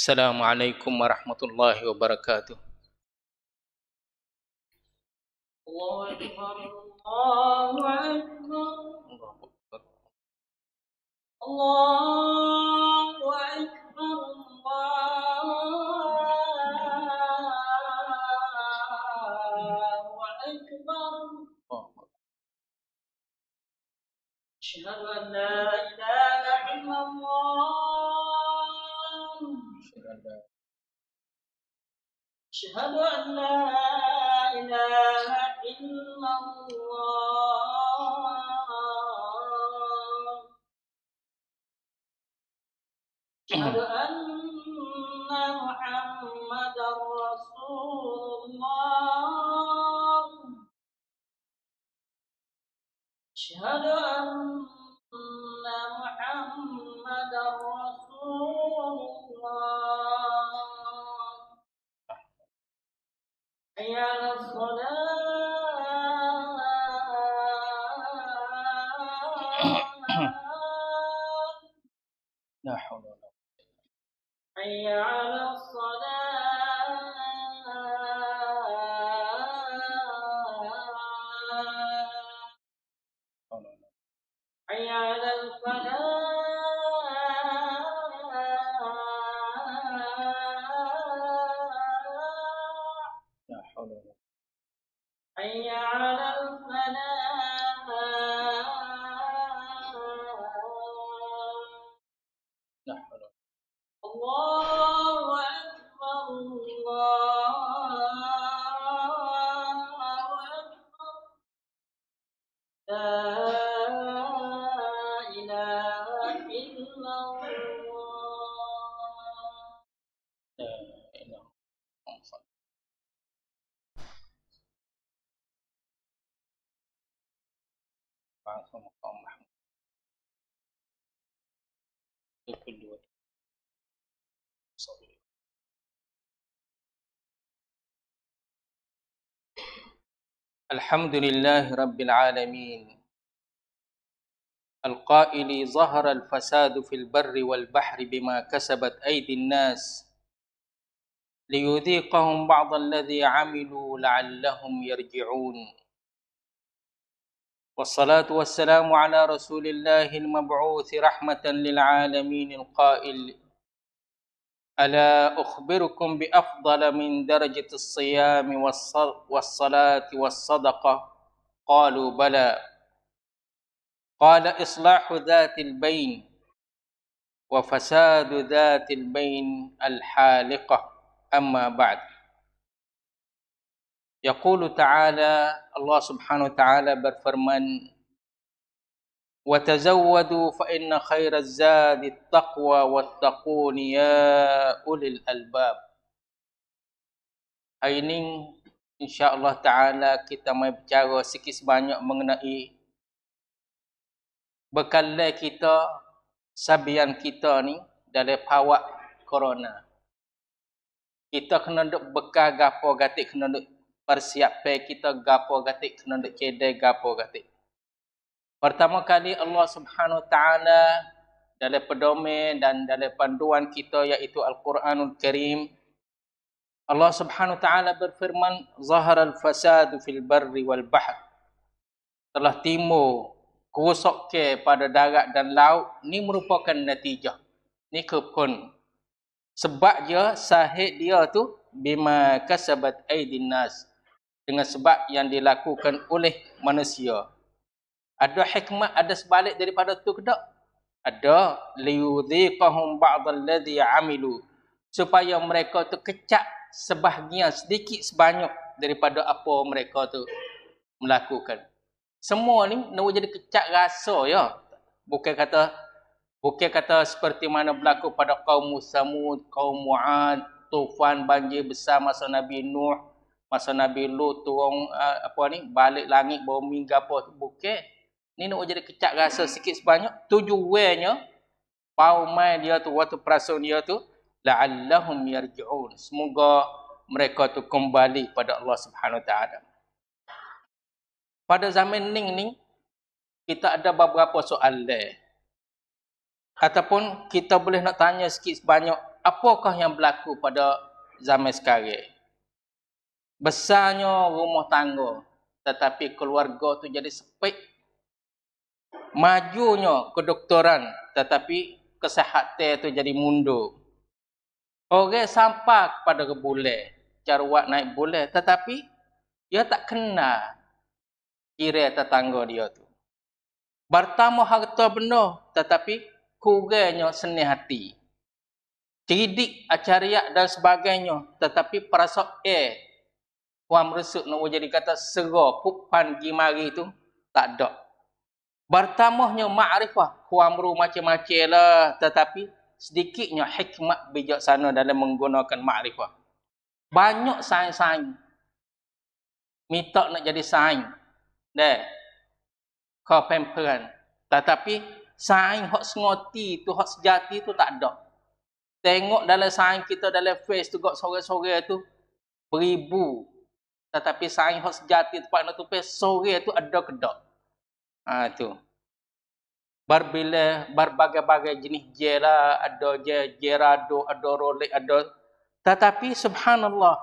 السلام عليكم ورحمة الله وبركاته الله أكبر الله أكبر الله أكبر الله أكبر أشهد أن لا إله إلا الله أشهد أن لا إله إلا الله أشهد أن محمدا رسول الحمد لله رب العالمين القائل ظهر الفساد في البر والبحر بما كسبت أيدي الناس ليذيقهم بعض الذي عملوا لعلهم يرجعون والصلاة والسلام على رسول الله المبعوث رحمة للعالمين القائل ألا أخبركم بأفضل من درجة الصيام والصلاة والصدقة قالوا بلى قال إصلاح ذات البين وفساد ذات البين الحالقة أما بعد يقول تعالى الله سبحانه وتعالى برفرمان وتزودوا فإن خير الزاد التقوى والتقون يا أولي الألباب Hari insya Allah Ta'ala kita mahu bicara sikit sebanyak mengenai bekala kita, sabian kita ni dari pawak corona. Kita kena duk bekal gapo gatik, kena duk persiapkan kita gapo gatik, kena duk cedai gapo gatik. Pertama kali Allah Subhanahu taala dalam pedoman dan dalam panduan kita iaitu Al-Quranul Karim Allah Subhanahu taala berfirman zaharal fasad fil barri wal bahr telah timbul kerosakan pada darat dan laut ni merupakan natijah ni kepun sebab dia sahih dia tu bima kasabat aidin nas dengan sebab yang dilakukan oleh manusia ada hikmat ada sebalik daripada tu ke tak? Ada liudziqahum ba'dallazi amilu supaya mereka tu kecak sebahagian sedikit sebanyak daripada apa mereka tu melakukan. Semua ni nak jadi kecak rasa ya. Bukan kata bukan kata seperti mana berlaku pada kaum Samud, kaum Muad, tufan banjir besar masa Nabi Nuh, masa Nabi Lut turun eh, apa ni balik langit bawa bumi gapo bukan Ni nak jadi kecak rasa sikit sebanyak. Tujuannya, pau mai dia tu, waktu perasaan dia tu, la'allahum yarji'un. Semoga mereka tu kembali pada Allah Subhanahu taala. Pada zaman ning ni, kita ada beberapa soalan. Ataupun kita boleh nak tanya sikit sebanyak, apakah yang berlaku pada zaman sekarang? Besarnya rumah tangga, tetapi keluarga tu jadi sepek majunya kedoktoran tetapi kesihatan itu jadi mundur. Orang sampai kepada kebule, jarwat naik boleh tetapi dia tak kena kira tetangga dia tu. Bertamu harta benda tetapi kurangnya seni hati. Cidik acarya dan sebagainya tetapi perasa eh Puan Merusuk nak jadi kata serah pupan jimari itu tak dok. Pertamanya ma'rifah. Kuamru macam-macam lah. Tetapi sedikitnya hikmat bijaksana dalam menggunakan ma'rifah. Banyak sains-sains. Minta nak jadi sains. Dan. Kau pemperan. Tetapi sains hak sengoti tu, hak sejati tu tak ada. Tengok dalam sains kita dalam face tu kat sore-sore tu. Beribu. Tetapi sains hak sejati tu pak nak tupis sore tu ada kedok. Ha tu. Berbila berbagai-bagai jenis jela, ada je gerado, ada rolek, ada tetapi subhanallah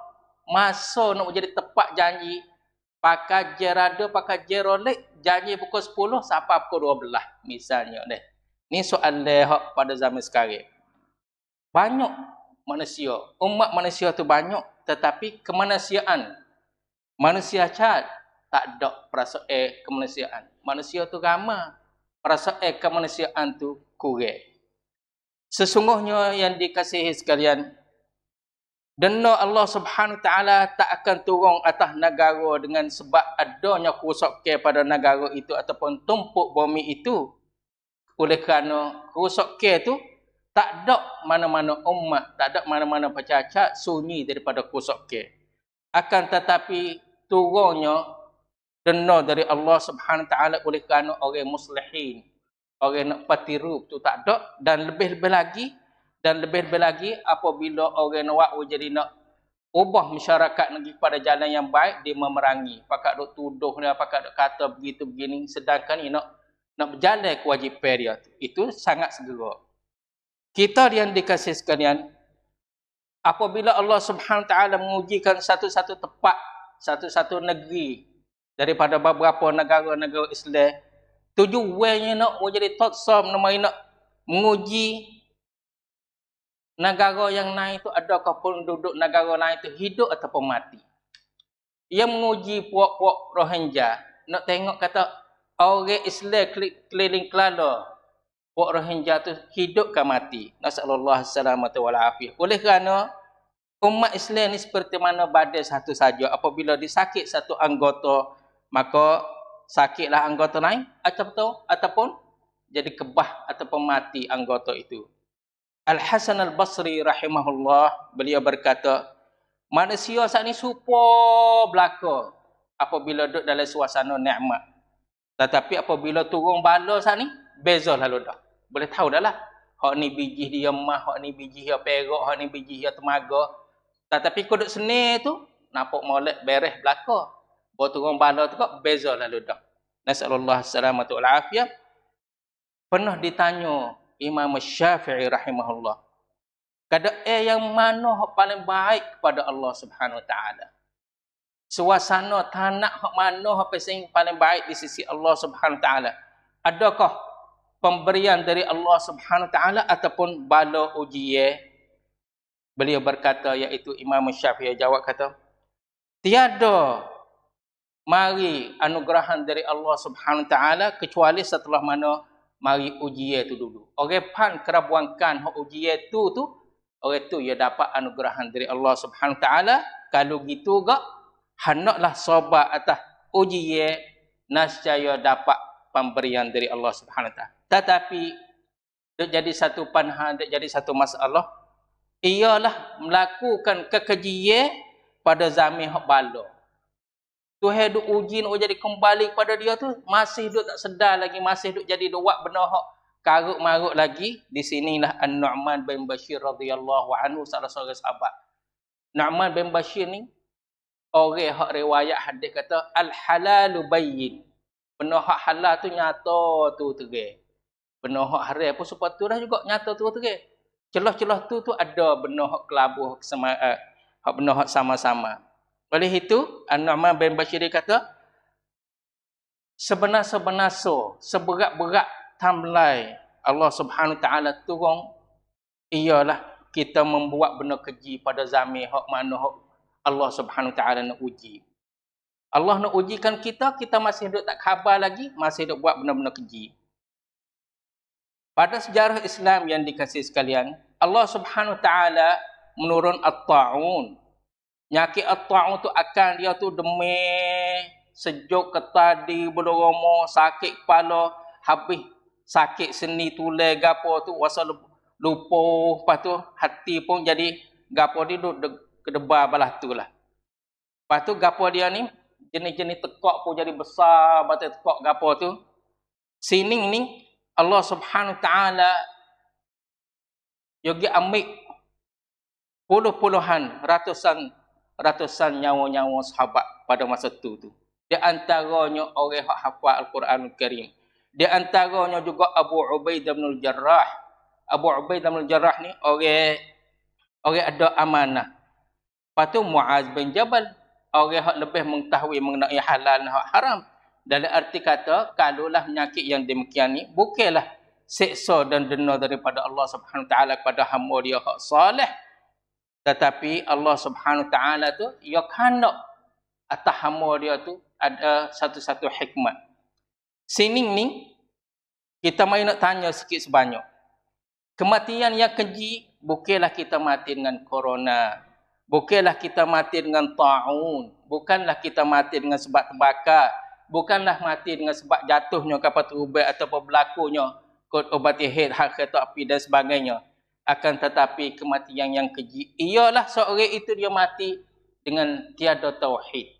masa nak jadi tepat janji pakai gerado, pakai jerolek janji pukul 10 sampai pukul 12 misalnya deh. Ni soal hak pada zaman sekarang. Banyak manusia, umat manusia tu banyak tetapi kemanusiaan manusia cat tak ada perasaan eh, kemanusiaan. Manusia tu kama. Perasaan eh, kemanusiaan tu kurang. Sesungguhnya yang dikasihi sekalian, denda Allah Subhanahu taala tak akan turun atas negara dengan sebab adanya kerosakan pada negara itu ataupun tumpuk bumi itu. Oleh kerana kerosakan itu, tak ada mana-mana umat, tak ada mana-mana pacacat sunyi daripada kerosakan. Akan tetapi turunnya kena dari Allah Subhanahu Wa Taala oleh kerana orang Muslimin, orang nak patiru tu tak ada dan lebih-lebih lagi dan lebih-lebih lagi apabila orang nak jadi nak ubah masyarakat negeri pada jalan yang baik dia memerangi pakak dok tuduh dia pakak dok kata begitu begini sedangkan ini nak nak berjalan kewajipan dia itu sangat segera kita yang dikasih sekalian apabila Allah Subhanahu taala mengujikan satu-satu tempat satu-satu negeri daripada beberapa negara-negara Islam tujuh tujuannya nak menjadi totsom nama nak menguji negara yang naik itu adakah penduduk negara naik itu hidup ataupun mati ia menguji puak-puak Rohingya nak tengok kata orang Islam keliling Kuala puak Rohingya itu hidup ke mati nasallallahu alaihi wasallam oleh kerana umat Islam ni seperti mana badai satu saja apabila disakit satu anggota maka sakitlah anggota lain atau ataupun jadi kebah ataupun mati anggota itu. Al Hasan Al Basri rahimahullah beliau berkata, manusia saat ini supo belaka apabila duduk dalam suasana nikmat. Tetapi apabila turun bala saat ini, beza lalu dah. Boleh tahu dah lah. Hak ni biji dia mah, hak ni biji dia perak, hak ni biji dia temaga. Tetapi kau duduk seni tu, nampak molek bereh belakang. Bawa turun bala tu kak beza lah ludah. Nasallallahu salamatu wal afiyah. Pernah ditanya Imam Syafi'i rahimahullah. Kada eh yang mana hak paling baik kepada Allah Subhanahu wa taala? Suasana tanah hak mana hak paling baik di sisi Allah Subhanahu wa taala? Adakah pemberian dari Allah Subhanahu wa taala ataupun bala ujiye. Beliau berkata iaitu Imam Syafi'i jawab kata, tiada mari anugerahan dari Allah Subhanahu taala kecuali setelah mana mari ujian tu dulu. Orang pan kerabuangkan hak ujian tu tu orang tu ia dapat anugerahan dari Allah Subhanahu taala. Kalau gitu gak hendaklah sabar atas ujian nascaya dapat pemberian dari Allah Subhanahu taala. Tetapi dia jadi satu panahan, dia jadi satu masalah. Ialah melakukan kekejian pada zaman hak balok. Tuhan duk ujin orang oh jadi kembali kepada dia tu masih duk tak sedar lagi masih duk jadi duk buat benda hak karuk maruk lagi di sinilah An-Nu'man bin Bashir radhiyallahu anhu salah seorang sahabat. Nu'man bin Bashir ni orang hak riwayat hadis kata al-halal bayyin. Benda hak halal tu nyata tu terang. Benda hak haram pun sepatutnya juga nyata tu terang. Celah-celah tu tu ada benda hak kelabu hak sama eh, hak sama-sama. Oleh itu, An-Nu'man bin Bashir kata, sebenar so seberat-berat tamlai Allah Subhanahu taala turun ialah kita membuat benda keji pada zamir hak mana hak Allah Subhanahu taala nak uji. Allah nak ujikan kita, kita masih duduk tak khabar lagi, masih duduk buat benda-benda keji. Pada sejarah Islam yang dikasih sekalian, Allah Subhanahu taala menurun at-ta'un, Nyakit atau tu akan dia tu demi sejuk kata di berdoromo sakit kepala habis sakit seni tulai gapo tu wasa lupa lepas tu hati pun jadi gapo dia duduk de, kedebar balah tu lah lepas tu gapo dia ni jenis-jenis tekak pun jadi besar batu tekak gapo tu sini ni Allah Subhanahu taala yogi ambil puluh-puluhan ratusan ratusan nyawa-nyawa sahabat pada masa itu tu. Di antaranya orang yang hafal Al-Quranul Karim. Di antaranya juga Abu Ubaidah bin Al-Jarrah. Abu Ubaidah bin Al-Jarrah ni oleh oleh ada amanah. Lepas tu Muaz bin Jabal, orang yang lebih mengetahui mengenai halal dan haram. Dalam arti kata, kalaulah penyakit yang demikian ni bukanlah seksa dan denda daripada Allah Subhanahu taala kepada hamba dia yang soleh tetapi Allah Subhanahu taala tu ya kanak atas hamba dia tu ada satu-satu hikmat sini ni kita mai nak tanya sikit sebanyak kematian yang keji bukannya kita mati dengan corona bukannya kita mati dengan taun bukanlah kita mati dengan sebab terbakar bukanlah mati dengan sebab jatuhnya kapal terubat atau berlakunya kod obat hit hak kereta api dan sebagainya akan tetapi kematian yang keji ialah seorang itu dia mati dengan tiada tauhid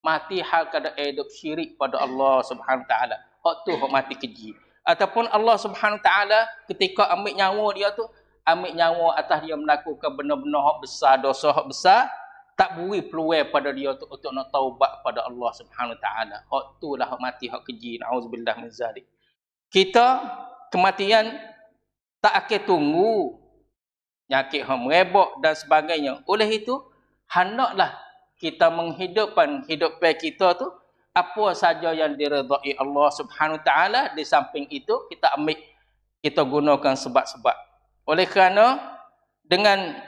mati hal kada hidup syirik pada Allah Subhanahu taala hak tu hak mati keji ataupun Allah Subhanahu taala ketika ambil nyawa dia tu ambil nyawa atas dia melakukan benar-benar hak besar dosa hak besar tak beri peluang pada dia tu untuk nak taubat pada Allah Subhanahu taala hak tu lah hak mati hak keji naudzubillah min zalik kita kematian tak akan tunggu nyakit hom rebok dan sebagainya oleh itu hendaklah kita menghidupkan hidup kita tu apa saja yang diredai Allah Subhanahu taala di samping itu kita ambil kita gunakan sebab-sebab oleh kerana dengan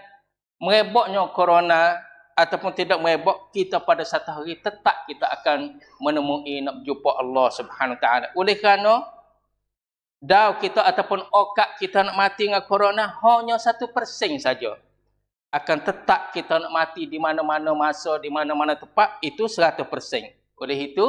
mereboknya corona ataupun tidak merebok kita pada satu hari tetap kita akan menemui nak jumpa Allah Subhanahu taala oleh kerana Dau kita ataupun okak kita nak mati dengan corona hanya satu persen saja. Akan tetap kita nak mati di mana-mana masa, di mana-mana tempat, itu seratus persen. Oleh itu,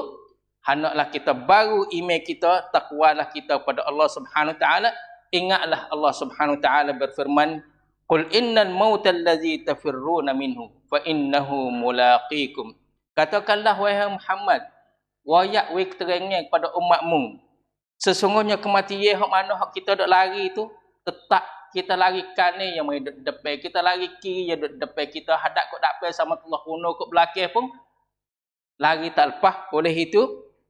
hendaklah kita baru imej kita, takwalah kita kepada Allah Subhanahu Taala. Ingatlah Allah Subhanahu Taala berfirman, "Qul innal mauta allazi tafirruna minhu fa innahu mulaqikum." Katakanlah wahai Muhammad, wayak wek terangnya kepada umatmu, Sesungguhnya kematian hak mana hak kita dok lari tu tetap kita lari ni yang mai depe kita lari kiri yang depe kita hadap kok dak sama Allah kuno kok belakang pun lari tak lepas oleh itu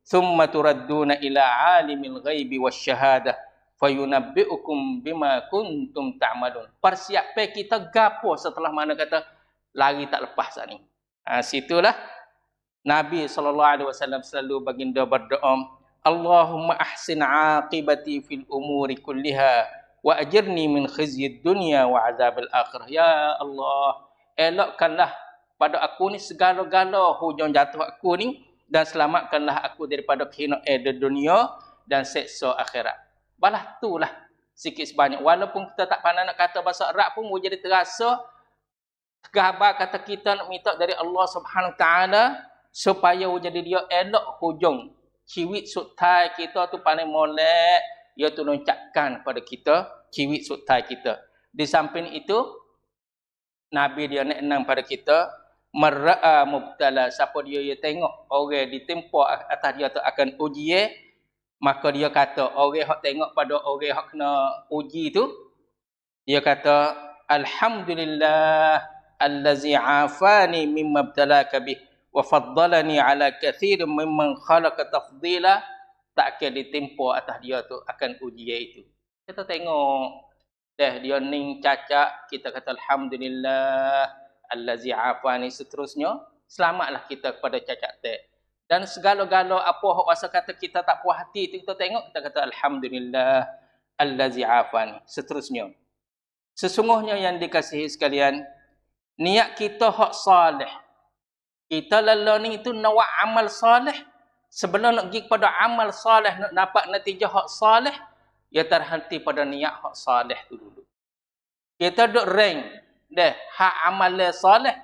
summa turadduna ila alimil ghaibi wasyahadah fayunabbiukum bima kuntum ta'malun pe kita gapo setelah mana kata lari tak lepas sat ni ha situlah Nabi saw alaihi wasallam selalu baginda berdoa Allahumma ahsin aqibati fil umuri kulliha wa ajirni min khizyid dunya wa azab al akhirah. Ya Allah, elokkanlah pada aku ni segala-gala hujung jatuh aku ni dan selamatkanlah aku daripada kehina eda eh, dunia dan seksa akhirat. Balah tu lah sikit sebanyak. Walaupun kita tak pandai nak kata bahasa Arab pun boleh jadi terasa gabar kata kita nak minta dari Allah Subhanahu Taala supaya jadi dia elok hujung ciwit sutai kita tu paling molek ia tu loncatkan pada kita ciwit sutai kita di samping itu nabi dia nak enang pada kita meraa ah, mubtala siapa dia ia tengok orang ditimpa atas dia tu akan uji maka dia kata orang hak tengok pada orang hak kena uji tu dia kata alhamdulillah allazi afani mimma btalaka bih wa faddalani ala kathir mimman khalaqa tafdila tak akan ditimpa atas dia tu akan ujian itu kita tengok dah dia ning cacat kita kata alhamdulillah allazi afani seterusnya selamatlah kita kepada cacat tak dan segala-gala apa hak rasa kata kita tak puas hati itu kita tengok kita kata alhamdulillah allazi afani seterusnya sesungguhnya yang dikasihi sekalian niat kita hak salih kita lalu ni tu nawak amal soleh. Sebelum nak pergi kepada amal soleh, nak dapat natijah hak soleh, ia ya terhenti pada niat hak soleh tu dulu. Kita duduk ring, deh, hak amal le soleh.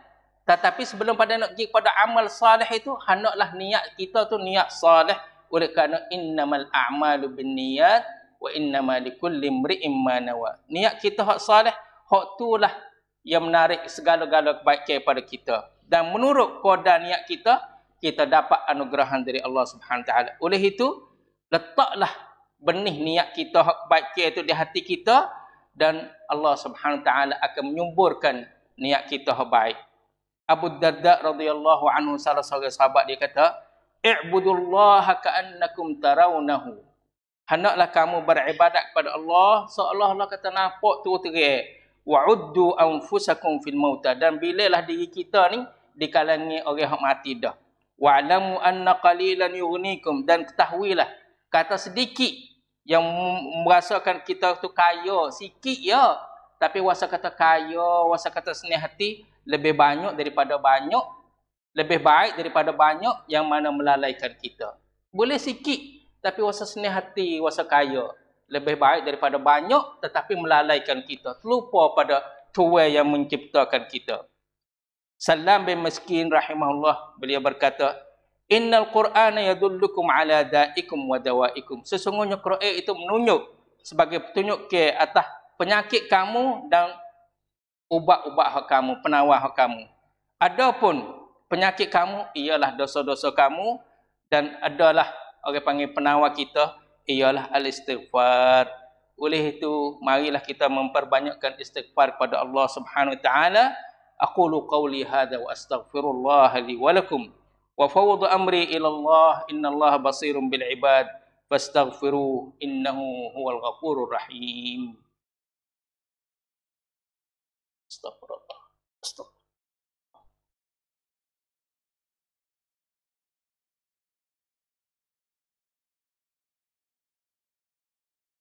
Tetapi sebelum pada nak pergi kepada amal soleh itu, hanuklah niat kita tu niat soleh. Oleh kerana innamal a'malu bin niat, wa innamal ikulli mri'im manawa. Niat kita hak soleh, hak tu lah yang menarik segala-gala kebaikan pada kita dan menurut koda niat kita kita dapat anugerahan dari Allah Subhanahu taala oleh itu letaklah benih niat kita hak baik itu di hati kita dan Allah Subhanahu taala akan menyuburkan niat kita hak baik Abu Darda radhiyallahu anhu salah seorang sahabat dia kata i'budullaha ka'annakum tarawnahu hendaklah kamu beribadat kepada Allah seolah-olah kata nampak tu terik wa'uddu anfusakum fil mauta dan bilalah diri kita ni di kalangan orang yang mati dah. Wa'lamu anna qalilan yughnikum dan ketahuilah kata sedikit yang merasakan kita tu kaya sikit ya tapi wasa kata kaya wasa kata seni hati lebih banyak daripada banyak lebih baik daripada banyak yang mana melalaikan kita boleh sikit tapi wasa seni hati wasa kaya lebih baik daripada banyak tetapi melalaikan kita terlupa pada tuwe yang menciptakan kita Salam bin Miskin rahimahullah beliau berkata, "Innal Qur'ana yadullukum ala da'ikum wa dawa'ikum." Sesungguhnya Quran itu menunjuk sebagai petunjuk ke atas penyakit kamu dan ubat-ubat kamu, penawar kamu. Adapun penyakit kamu ialah dosa-dosa kamu dan adalah orang panggil penawar kita ialah al-istighfar. Oleh itu, marilah kita memperbanyakkan istighfar kepada Allah Subhanahu Wa Taala. أقول قولي هذا وأستغفر الله لي ولكم وفوض أمري إلى الله إن الله بصير بالعباد فاستغفروه إنه هو الغفور الرحيم استغفر الله استغفر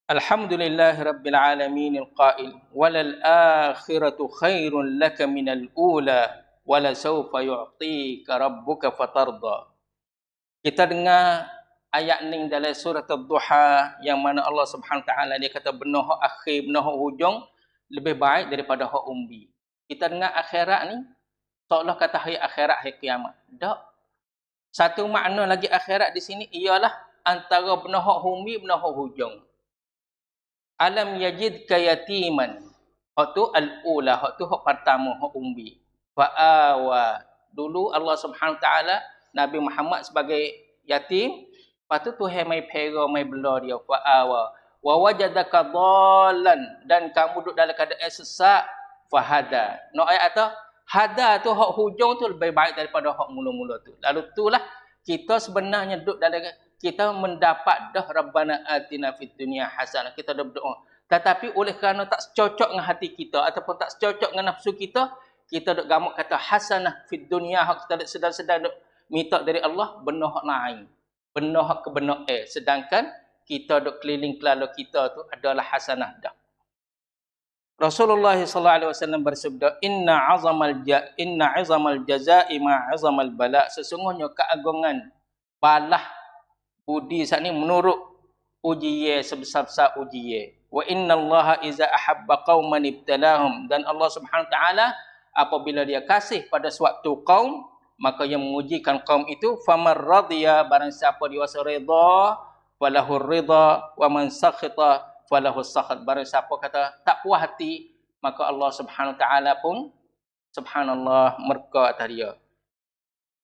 الحمد لله رب العالمين القائل وللآخرة خير لك من الأولى ولسوف يعطيك ربك فترضى kita dengar ayat ning dalam surah ad-duha yang mana Allah Subhanahu taala dia kata benoh akhir benoh hujung lebih baik daripada hak umbi kita dengar akhirat ni seolah kata hari akhirat hari kiamat dak satu makna lagi akhirat di sini ialah antara benoh umbi benoh hujung alam yajid kayatiman hak tu al ula hak tu hak pertama hak umbi fa dulu Allah Subhanahu taala Nabi Muhammad sebagai yatim lepas tu Tuhan mai pera mai bela dia fa awa wa wajadaka dhalan dan kamu duduk dalam keadaan sesak fa hada no ayat atas hada tu hak hujung tu lebih baik daripada hak mula-mula tu lalu tu lah kita sebenarnya duduk dalam kita mendapat dah rabbana atina fid dunya hasanah kita dah berdoa tetapi oleh kerana tak cocok dengan hati kita ataupun tak cocok dengan nafsu kita kita duk gamuk kata hasanah fid dunya hak kita sedang-sedang duk minta dari Allah benoh naik benoh kebenoh eh sedangkan kita duk keliling kelala kita tu adalah hasanah dah Rasulullah sallallahu alaihi wasallam bersabda inna azamal ja inna azamal jazaa'i ma azamal bala sesungguhnya keagungan balah budi saat ni menurut ujiye sebesar-besar ujiye wa inna Allah iza ahabba qauman ibtalahum dan Allah Subhanahu wa taala apabila dia kasih pada suatu kaum maka yang mengujikan kaum itu famar radiya barang siapa dia rasa redha falahur ridha wa man sakhita walahu sakhat baru siapa kata tak puas hati maka Allah Subhanahu taala pun subhanallah murka atas dia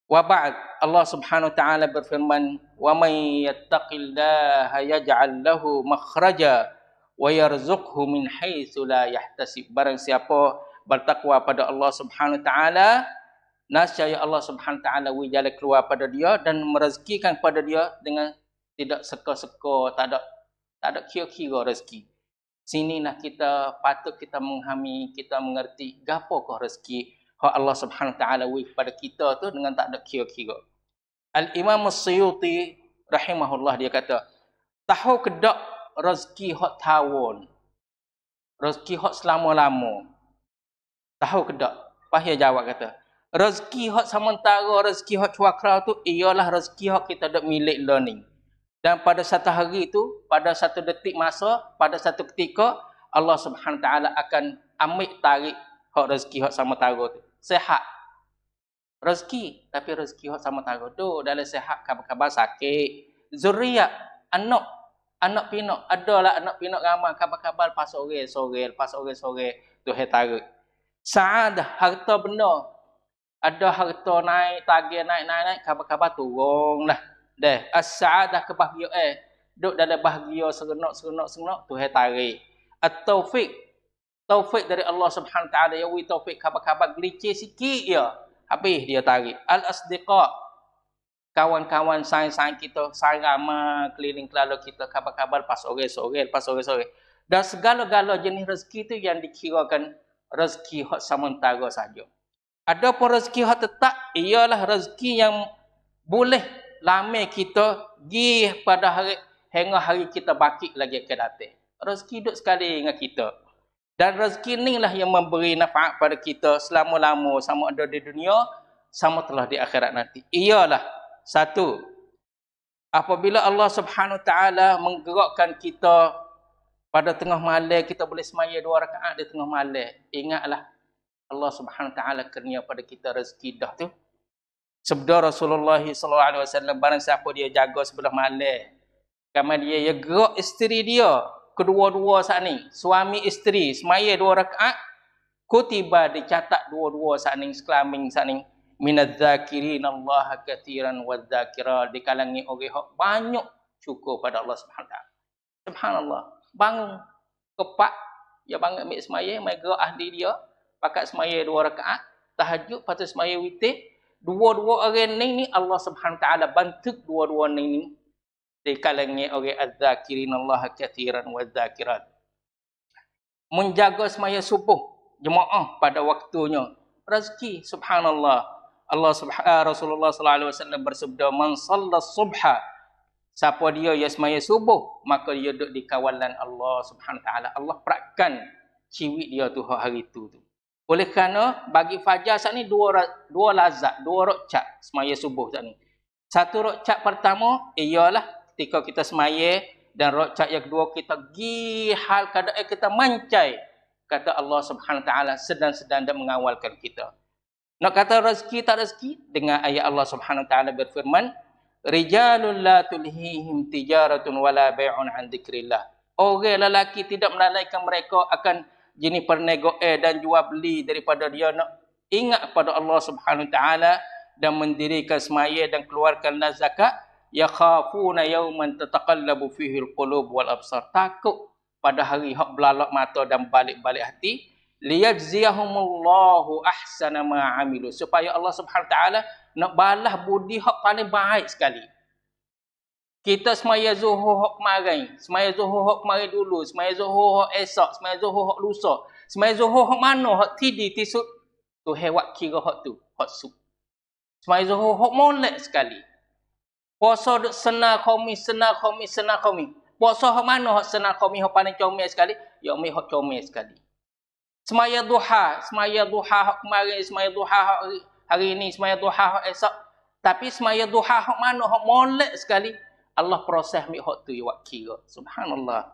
wa ba'd Allah Subhanahu taala berfirman wa may yattaqillaha yaj'al lahu makhraja wa yarzuqhu min haitsu la yahtasib barang siapa bertakwa pada Allah Subhanahu taala nasyaya Allah Subhanahu taala wijala keluar pada dia dan merezekikan pada dia dengan tidak seka-seka tak ada tak ada kira-kira rezeki. nak kita patut kita menghami, kita mengerti gapo kau rezeki hak Allah Subhanahu taala wih pada kita tu dengan tak ada kira-kira. Al Imam as rahimahullah dia kata, tahu kedok rezeki hot tahun, Rezeki hot selama-lama. Tahu kedok, Pahia jawab kata, rezeki hak sementara, rezeki hak cuakra tu ialah rezeki hak kita dak milik learning dan pada satu hari itu pada satu detik masa pada satu ketika Allah Subhanahu taala akan ambil tarik hak rezeki hak sama tarik itu sehat rezeki tapi rezeki hak sama tarik tu dalam sehat kabar-kabar sakit zuriat anak anak pinok, adalah anak pinok ramai kabar-kabar pas sore sore pas sore sore tu hak tarik saad harta benda ada harta naik tagih naik naik naik kabar-kabar turunlah deh as-saadah kebahagiaan eh, duk dalam bahagia serenak serenak serenak Tuhan tarik at-taufik taufik dari Allah Subhanahu taala ya wi taufik khabar-khabar gelicik sikit ya habis dia tarik al-asdiqa kawan-kawan sayang-sayang kita sarama keliling kelalo kita khabar-khabar pas sore sore pas sore sore dan segala-gala jenis rezeki tu yang dikirakan rezeki hak sementara saja. Adapun rezeki hak tetap ialah rezeki yang boleh lama kita gi pada hari hingga hari kita bakit lagi ke datang. Rezeki duduk sekali dengan kita. Dan rezeki ni lah yang memberi nafa'at pada kita selama-lama sama ada di dunia, sama telah di akhirat nanti. Iyalah satu. Apabila Allah Subhanahu taala menggerakkan kita pada tengah malam kita boleh semaya dua rakaat di tengah malam. Ingatlah Allah Subhanahu taala kurnia pada kita rezeki dah tu. Sebab Rasulullah SAW barang siapa dia jaga sebelah malam. Kamu dia ya gerak isteri dia kedua-dua saat ni. Suami isteri semaya dua rakaat. Kutiba dicatat dua-dua saat ni. Sekelaming saat ni. Minat zakirin Allah katiran wa zakirah. Dikalangi orang okay, banyak syukur pada Allah SWT. Subhanallah. Bangun. Kepak. Ya bangun ambil semaya. Mereka gerak ahli dia. Pakat semaya dua rakaat. Tahajud patut semaya witih dua-dua orang ni Allah Subhanahu taala bantuk dua-dua ni ni di kalangan orang azzakirin Allah kathiran wa zakirat menjaga semaya subuh jemaah pada waktunya rezeki subhanallah Allah subhanahu eh, Rasulullah sallallahu alaihi wasallam bersabda man salla subha siapa dia yang semaya subuh maka dia duduk di kawalan Allah subhanahu taala Allah perakkan ciwi dia tu hari itu tu oleh kerana bagi fajar saat ni dua dua lazat, dua rokcat semaya subuh saat ni. Satu rokcat pertama ialah ketika kita semaya dan rokcat yang kedua kita gi hal kadang eh, kita mancai kata Allah Subhanahu Wa Taala sedang-sedang dan mengawalkan kita. Nak kata rezeki tak rezeki dengan ayat Allah Subhanahu Wa Taala berfirman Rijalul la tulhihim tijaratun wala bai'un an dhikrillah. Orang lelaki tidak menalaikan mereka akan jenis pernegoe eh, dan jual beli daripada dia nak ingat pada Allah Subhanahu taala dan mendirikan semaya dan keluarkan zakat ya khafuna yauman tataqallabu fihi alqulub wal absar takut pada hari hak belalak mata dan balik-balik hati liyajziyahumullahu ahsana ma amilu supaya Allah Subhanahu taala nak balas budi hak paling baik sekali kita semaya zuhur hok kemarin. Semaya zuhur hok kemarin dulu. Semaya zuhur hok esok. Semaya zuhur hok lusa. Semaya zuhur hok mana? Hok tidi, tisut. Tu hewat kira hok tu. Hok sup. Semaya zuhur hok molek sekali. Puasa duk sena komi, sena komi, sena komi. Puasa hok mana? Hok sena komi, hok paling comel sekali. Ya umi hok comel sekali. Semaya duha. Semaya duha hok kemarin. Semaya duha hok hari ini. Semaya duha hok esok. Tapi semaya duha hok mana? Hok molek sekali. Allah proses ambil hak tu ya wakil. Subhanallah.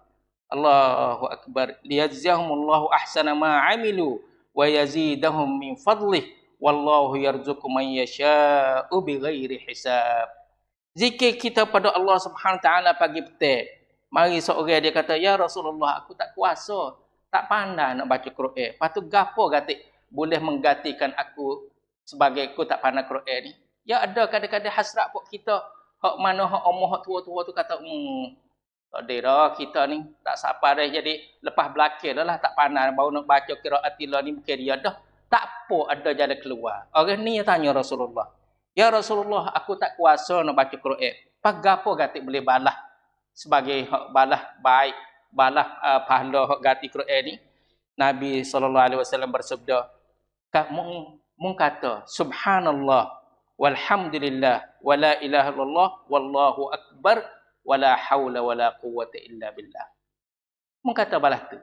Allahu akbar. Liyajzahumullahu ahsana ma amilu wa yazidahum min fadlih. Wallahu yarzuqu man yasha'u bighairi hisab. Zikir kita pada Allah Subhanahu taala pagi petang. Mari seorang dia kata, "Ya Rasulullah, aku tak kuasa, tak pandai nak baca Quran." Patu gapo gatik boleh menggantikan aku sebagai aku tak pandai Quran ni? Ya ada kadang-kadang hasrat pok kita Hak mana hak umur hak tua-tua tu kata, hmm, tak ada kita ni. Tak sabar dah jadi lepas belakang lah, tak panas. bau nak baca kira atila ni mungkin dia dah. Tak apa ada jalan keluar. Orang ni yang tanya Rasulullah. Ya Rasulullah, aku tak kuasa nak baca Quran. Pagapa gati boleh balah sebagai hak balah baik, balah uh, pahala hak gati Quran ni. Nabi sallallahu alaihi wasallam bersabda, "Kak mung kata, subhanallah, walhamdulillah wala ilaha illallah wallahu akbar wala haula wala quwwata illa billah mengkata balas tu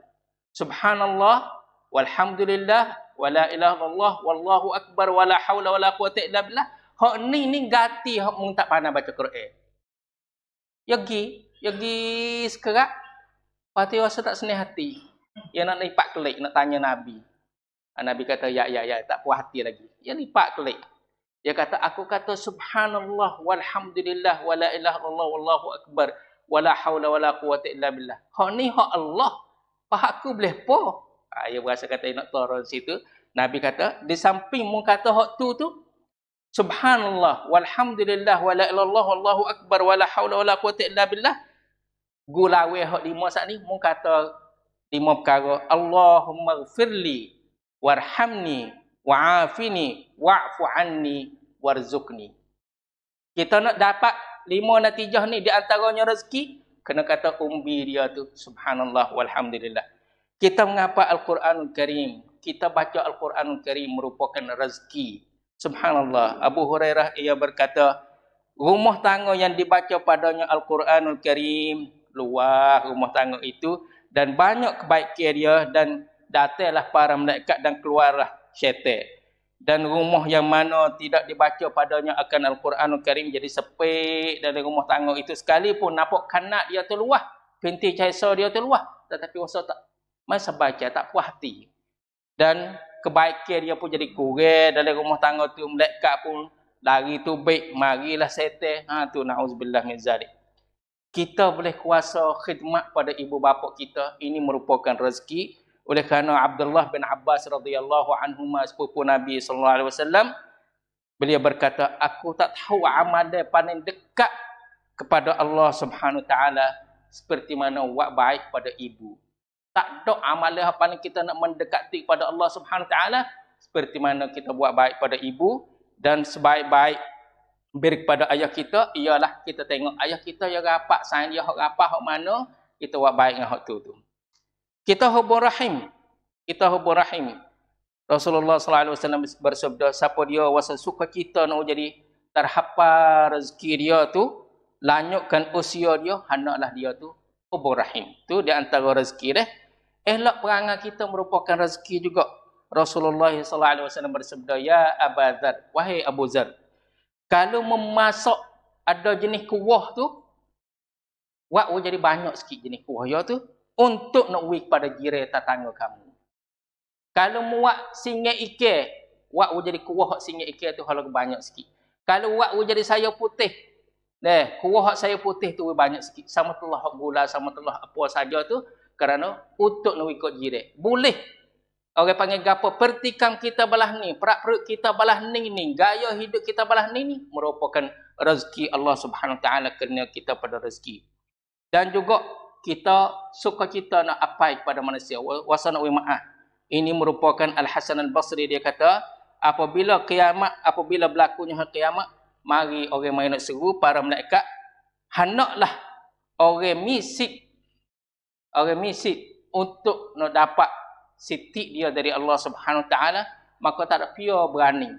subhanallah walhamdulillah wala ilaha illallah wallahu akbar wala haula wala quwwata illa billah hok ni ni gati hok mung tak pandai baca quran yogi ya yogi ya sekerak pati rasa tak senih hati ya nak lipat kelik nak tanya nabi ah, Nabi kata, ya, ya, ya, tak puas hati lagi. Ya, lipat kelik. Dia kata, aku kata subhanallah walhamdulillah wa la ilaha illallah allahu akbar wa la hawla wa la quwata illa billah. Hak ni hak Allah. Pak aku boleh apa? Ha, dia berasa kata nak turun situ. Nabi kata, di samping mu kata hak tu tu, subhanallah walhamdulillah wa la ilaha illallah allahu akbar wa la hawla wa la quwata illa billah. Gulawe hak lima saat ni, mu kata lima perkara. Allahumma gfirli warhamni wa'afini wa'fu anni warzuqni. Kita nak dapat lima natijah ni di antaranya rezeki kena kata umbi dia tu subhanallah walhamdulillah. Kita mengapa Al-Quranul Karim? Kita baca Al-Quranul Karim merupakan rezeki. Subhanallah. Abu Hurairah ia berkata, rumah tangga yang dibaca padanya Al-Quranul Karim luar rumah tangga itu dan banyak kebaikan dia dan datanglah para malaikat dan keluarlah syaitan. Dan rumah yang mana tidak dibaca padanya akan Al-Quran Al-Karim jadi sepik dari rumah tangga itu sekalipun nampak kanak dia terluah. Pinti cahaya dia terluah. Tetapi rasa tak masa baca tak puas hati. Dan kebaikan dia pun jadi kurang dari rumah tangga tu melekat pun lari tu baik marilah setel ha tu naudzubillah min zalik kita boleh kuasa khidmat pada ibu bapa kita ini merupakan rezeki oleh kerana Abdullah bin Abbas radhiyallahu anhu sepupu Nabi sallallahu alaihi wasallam beliau berkata aku tak tahu amalan paling dekat kepada Allah Subhanahu taala seperti mana buat baik pada ibu. Tak ada amalan yang paling kita nak mendekati kepada Allah Subhanahu taala seperti mana kita buat baik pada ibu dan sebaik-baik beri kepada ayah kita ialah kita tengok ayah kita yang rapat sayang dia hak apa hak mana kita buat baik dengan hak tu tu. Kita hubur rahim. Kita hubur rahim. Rasulullah SAW bersabda, siapa dia wasa suka kita nak jadi terhapa rezeki dia tu, lanyukkan usia dia, hanaklah dia tu hubur rahim. Tu di antara rezeki dia. Elak perangai kita merupakan rezeki juga. Rasulullah SAW bersabda, Ya Abu Zar, wahai Abu Zar, kalau memasak ada jenis kuah tu, wak jadi banyak sikit jenis kuah ya tu, untuk nak wik pada jirai tetangga kamu. Kalau muak singa ike, wak jadi kuah hak singet ike tu halau banyak sikit. Kalau wak jadi saya putih, deh, kuah hak saya putih tu banyak sikit. Sama telah hak gula, sama telah apa saja tu kerana untuk nak wik jirai. Boleh. Orang panggil gapo pertikam kita belah ni, perak perut kita belah ni ni, gaya hidup kita belah ni ni merupakan rezeki Allah Subhanahu taala kerana kita pada rezeki. Dan juga kita suka kita nak apai kepada manusia wasa nak maaf ini merupakan al hasan al basri dia kata apabila kiamat apabila berlakunya hari kiamat mari orang main nak seru para malaikat hendaklah orang misik orang misik untuk nak dapat siti dia dari Allah Subhanahu taala maka tak ada pia berani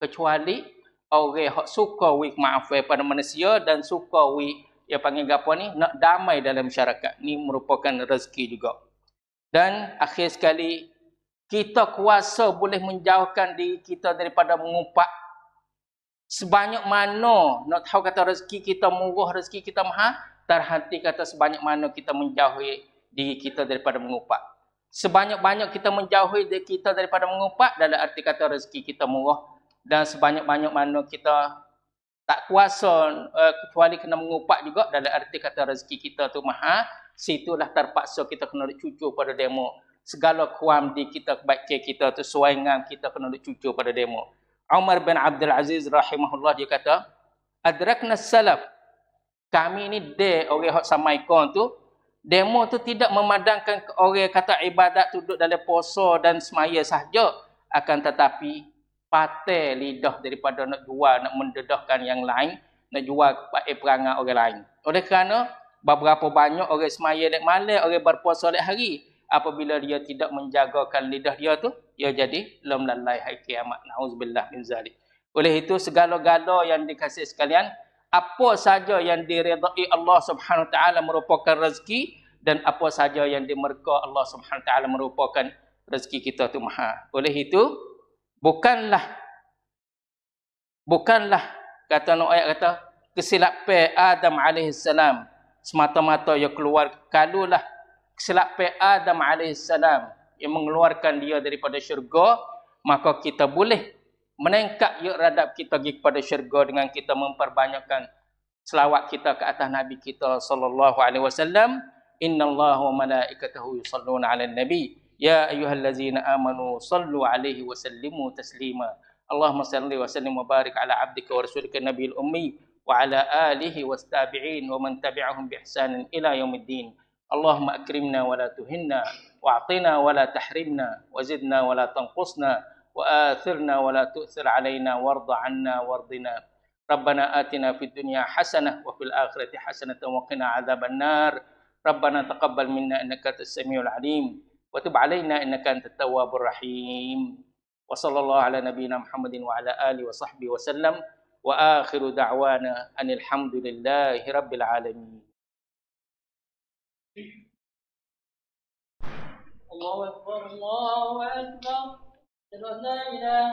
kecuali orang hak suka wik maaf pada manusia dan suka wik dia panggil gapo ni nak damai dalam masyarakat ni merupakan rezeki juga dan akhir sekali kita kuasa boleh menjauhkan diri kita daripada mengumpat sebanyak mana nak tahu kata rezeki kita murah rezeki kita maha terhenti kata sebanyak mana kita menjauhi diri kita daripada mengumpat sebanyak-banyak kita menjauhi diri kita daripada mengumpat dalam arti kata rezeki kita murah dan sebanyak-banyak mana kita tak kuasa uh, kecuali kena mengupak juga dalam arti kata rezeki kita tu maha situlah terpaksa kita kena cucu pada demo segala kuam di kita kebaikan kita tu suaingan kita kena cucu pada demo Umar bin Abdul Aziz rahimahullah dia kata adrakna salaf kami ni de orang hak sama ikon tu demo tu tidak memandangkan orang kata ibadat tu duduk dalam puasa dan semaya sahaja akan tetapi patah lidah daripada nak jual, nak mendedahkan yang lain, nak jual kepada perangai orang lain. Oleh kerana beberapa banyak orang semaya dek malam, orang berpuasa oleh hari, apabila dia tidak menjagakan lidah dia tu, dia jadi lam lalai hai kiamat. Nauzubillah min zalik. Oleh itu segala-gala yang dikasih sekalian, apa saja yang diredai Allah Subhanahu taala merupakan rezeki dan apa saja yang dimerka Allah Subhanahu taala merupakan rezeki kita tu maha. Oleh itu bukanlah bukanlah kata no ayat kata kesilapan Adam alaihissalam semata-mata yang keluar kalulah kesilapan Adam alaihissalam yang mengeluarkan dia daripada syurga maka kita boleh menengkak yuk radab kita pergi kepada syurga dengan kita memperbanyakkan selawat kita ke atas nabi kita sallallahu alaihi wasallam innallaha wa malaikatahu yusalluna 'alan nabi يا أيها الذين آمنوا صلوا عليه وسلموا تسليما اللهم صل وسلم وبارك على عبدك ورسولك النبي الأمي وعلى آله والتابعين ومن تبعهم بإحسان إلى يوم الدين اللهم أكرمنا ولا تهنا وأعطنا ولا تحرمنا وزدنا ولا تنقصنا وآثرنا ولا تؤثر علينا وارض عنا وارضنا ربنا آتنا في الدنيا حسنة وفي الآخرة حسنة وقنا عذاب النار ربنا تقبل منا إنك أنت السميع العليم وتب علينا إنك أنت التواب الرحيم وصلى الله على نبينا محمد وعلى آله وصحبه وسلم وآخر دعوانا أن الحمد لله رب العالمين الله أكبر الله أكبر أشهد